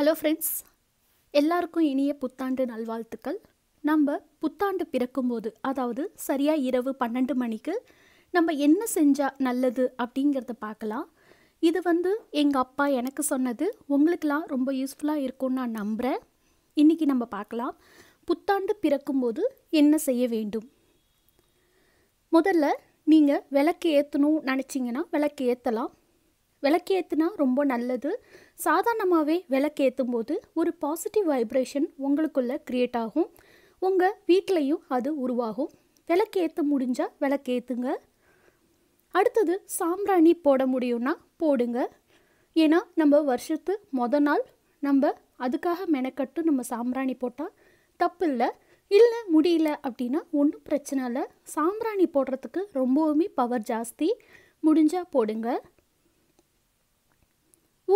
hello friends எல்லாருக்கும் இனிய புத்தாண்டு நல்வாழ்த்துக்கள் நம்ம புத்தாண்டு பிறக்கும்போது அதாவது சரியாக இரவு பன்னெண்டு மணிக்கு நம்ம என்ன செஞ்சால் நல்லது அப்படிங்கிறத பார்க்கலாம் இது வந்து எங்கள் அப்பா எனக்கு சொன்னது உங்களுக்கெலாம் ரொம்ப யூஸ்ஃபுல்லாக இருக்கும்னு நான் நம்புகிறேன் இன்றைக்கி நம்ம பார்க்கலாம் புத்தாண்டு பிறக்கும்போது என்ன செய்ய வேண்டும் முதல்ல நீங்கள் விளக்கு ஏற்றணும் நினச்சிங்கன்னா விளக்கு ஏற்றலாம் விளக்கேற்றுனா ரொம்ப நல்லது சாதாரணமாகவே விளக்கேற்றும் போது ஒரு பாசிட்டிவ் வைப்ரேஷன் உங்களுக்குள்ளே க்ரியேட் ஆகும் உங்கள் வீட்லேயும் அது உருவாகும் விளக்கேற்ற முடிஞ்சால் விளக்கேற்றுங்க அடுத்தது சாம்பிராணி போட முடியும்னா போடுங்க ஏன்னா நம்ம வருஷத்து மொத நாள் நம்ம அதுக்காக மெனக்கட்டு நம்ம சாம்பிராணி போட்டால் தப்பு இல்லை இல்லை முடியல அப்படின்னா ஒன்றும் பிரச்சனை இல்லை சாம்பிராணி போடுறதுக்கு ரொம்பவுமே பவர் ஜாஸ்தி முடிஞ்சால் போடுங்கள்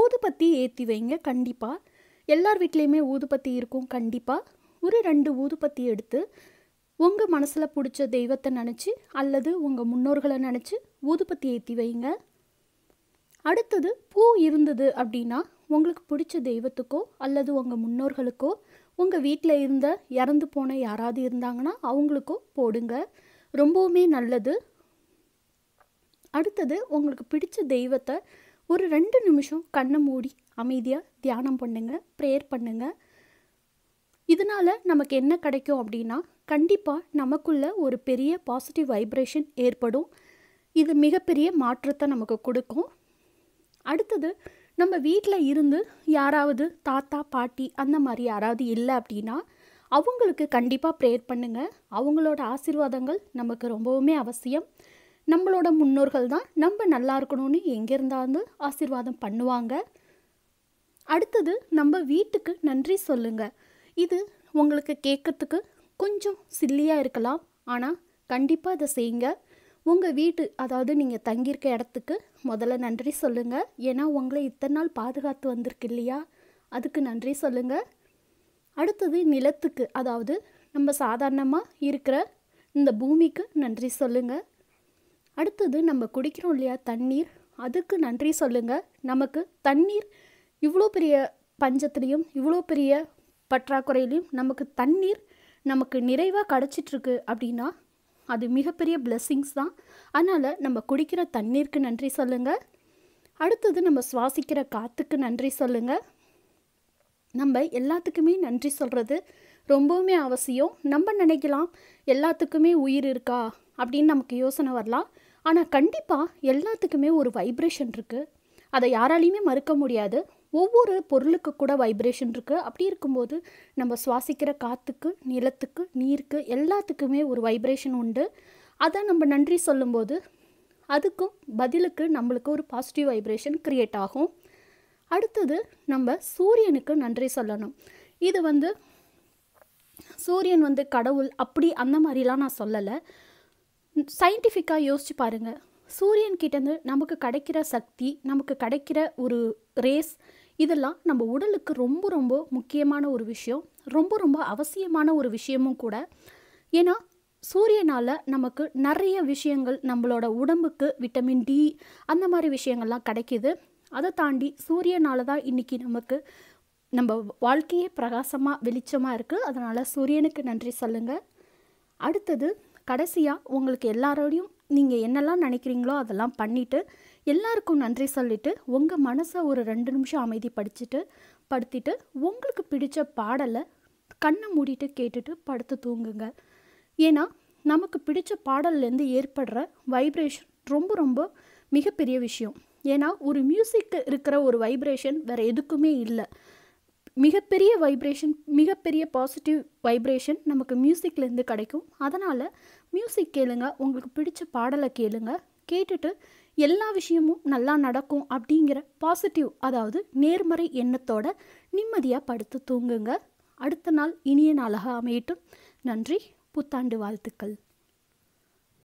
ஊதுபத்தி ஏற்றி வைங்க கண்டிப்பாக எல்லார் வீட்லேயுமே ஊதுபத்தி இருக்கும் கண்டிப்பாக ஒரு ரெண்டு ஊதுபத்தி எடுத்து உங்கள் மனசில் பிடிச்ச தெய்வத்தை நினச்சி அல்லது உங்கள் முன்னோர்களை நினச்சி ஊதுபத்தி ஏற்றி வைங்க அடுத்தது பூ இருந்தது அப்படின்னா உங்களுக்கு பிடிச்ச தெய்வத்துக்கோ அல்லது உங்கள் முன்னோர்களுக்கோ உங்கள் வீட்டில் இருந்த இறந்து போன யாராவது இருந்தாங்கன்னா அவங்களுக்கோ போடுங்க ரொம்பவுமே நல்லது அடுத்தது உங்களுக்கு பிடிச்ச தெய்வத்தை ஒரு ரெண்டு நிமிஷம் கண்ணை மூடி அமைதியாக தியானம் பண்ணுங்க ப்ரேயர் பண்ணுங்க இதனால் நமக்கு என்ன கிடைக்கும் அப்படின்னா கண்டிப்பாக நமக்குள்ள ஒரு பெரிய பாசிட்டிவ் வைப்ரேஷன் ஏற்படும் இது மிகப்பெரிய மாற்றத்தை நமக்கு கொடுக்கும் அடுத்தது நம்ம வீட்டில் இருந்து யாராவது தாத்தா பாட்டி அந்த மாதிரி யாராவது இல்லை அப்படின்னா அவங்களுக்கு கண்டிப்பாக ப்ரேயர் பண்ணுங்கள் அவங்களோட ஆசிர்வாதங்கள் நமக்கு ரொம்பவுமே அவசியம் நம்மளோட முன்னோர்கள் தான் நம்ம நல்லா இருக்கணும்னு இருந்தாலும் ஆசீர்வாதம் பண்ணுவாங்க அடுத்தது நம்ம வீட்டுக்கு நன்றி சொல்லுங்கள் இது உங்களுக்கு கேட்கறதுக்கு கொஞ்சம் சில்லியாக இருக்கலாம் ஆனால் கண்டிப்பாக அதை செய்யுங்க உங்கள் வீட்டு அதாவது நீங்கள் தங்கியிருக்க இடத்துக்கு முதல்ல நன்றி சொல்லுங்கள் ஏன்னா உங்களை இத்தனை நாள் பாதுகாத்து வந்திருக்கு இல்லையா அதுக்கு நன்றி சொல்லுங்கள் அடுத்தது நிலத்துக்கு அதாவது நம்ம சாதாரணமாக இருக்கிற இந்த பூமிக்கு நன்றி சொல்லுங்கள் அடுத்தது நம்ம குடிக்கிறோம் இல்லையா தண்ணீர் அதுக்கு நன்றி சொல்லுங்கள் நமக்கு தண்ணீர் இவ்வளோ பெரிய பஞ்சத்துலேயும் இவ்வளோ பெரிய பற்றாக்குறையிலையும் நமக்கு தண்ணீர் நமக்கு நிறைவாக கிடச்சிட்ருக்கு அப்படின்னா அது மிகப்பெரிய பிளெஸ்ஸிங்ஸ் தான் அதனால் நம்ம குடிக்கிற தண்ணீருக்கு நன்றி சொல்லுங்கள் அடுத்தது நம்ம சுவாசிக்கிற காற்றுக்கு நன்றி சொல்லுங்கள் நம்ம எல்லாத்துக்குமே நன்றி சொல்கிறது ரொம்பவுமே அவசியம் நம்ம நினைக்கலாம் எல்லாத்துக்குமே உயிர் இருக்கா அப்படின்னு நமக்கு யோசனை வரலாம் ஆனால் கண்டிப்பாக எல்லாத்துக்குமே ஒரு வைப்ரேஷன் இருக்குது அதை யாராலையுமே மறுக்க முடியாது ஒவ்வொரு பொருளுக்கு கூட வைப்ரேஷன் இருக்குது அப்படி இருக்கும்போது நம்ம சுவாசிக்கிற காற்றுக்கு நிலத்துக்கு நீருக்கு எல்லாத்துக்குமே ஒரு வைப்ரேஷன் உண்டு அதை நம்ம நன்றி சொல்லும்போது அதுக்கும் பதிலுக்கு நம்மளுக்கு ஒரு பாசிட்டிவ் வைப்ரேஷன் க்ரியேட் ஆகும் அடுத்தது நம்ம சூரியனுக்கு நன்றி சொல்லணும் இது வந்து சூரியன் வந்து கடவுள் அப்படி அந்த மாதிரிலாம் நான் சொல்லலை சயின்டிஃபிக்காக யோசிச்சு பாருங்கள் கிட்டேருந்து நமக்கு கிடைக்கிற சக்தி நமக்கு கிடைக்கிற ஒரு ரேஸ் இதெல்லாம் நம்ம உடலுக்கு ரொம்ப ரொம்ப முக்கியமான ஒரு விஷயம் ரொம்ப ரொம்ப அவசியமான ஒரு விஷயமும் கூட ஏன்னா சூரியனால் நமக்கு நிறைய விஷயங்கள் நம்மளோட உடம்புக்கு விட்டமின் டி அந்த மாதிரி விஷயங்கள்லாம் கிடைக்கிது அதை தாண்டி சூரியனால் தான் இன்றைக்கி நமக்கு நம்ம வாழ்க்கையே பிரகாசமாக வெளிச்சமாக இருக்குது அதனால் சூரியனுக்கு நன்றி சொல்லுங்கள் அடுத்தது கடைசியாக உங்களுக்கு எல்லாரோடையும் நீங்கள் என்னெல்லாம் நினைக்கிறீங்களோ அதெல்லாம் பண்ணிவிட்டு எல்லாருக்கும் நன்றி சொல்லிவிட்டு உங்கள் மனசை ஒரு ரெண்டு நிமிஷம் அமைதி படிச்சுட்டு படுத்திட்டு உங்களுக்கு பிடித்த பாடலை கண்ணை மூடிட்டு கேட்டுட்டு படுத்து தூங்குங்க ஏன்னா நமக்கு பிடித்த பாடல்லேருந்து ஏற்படுற வைப்ரேஷன் ரொம்ப ரொம்ப மிகப்பெரிய விஷயம் ஏன்னா ஒரு மியூசிக்கு இருக்கிற ஒரு வைப்ரேஷன் வேறு எதுக்குமே இல்லை மிகப்பெரிய வைப்ரேஷன் மிகப்பெரிய பாசிட்டிவ் வைப்ரேஷன் நமக்கு மியூசிக்லேருந்து கிடைக்கும் அதனால் மியூசிக் கேளுங்க உங்களுக்கு பிடிச்ச பாடலை கேளுங்க கேட்டுட்டு எல்லா விஷயமும் நல்லா நடக்கும் அப்படிங்கிற பாசிட்டிவ் அதாவது நேர்மறை எண்ணத்தோட நிம்மதியாக படுத்து தூங்குங்க அடுத்த நாள் இனிய நாளாக அமையட்டும் நன்றி புத்தாண்டு வாழ்த்துக்கள்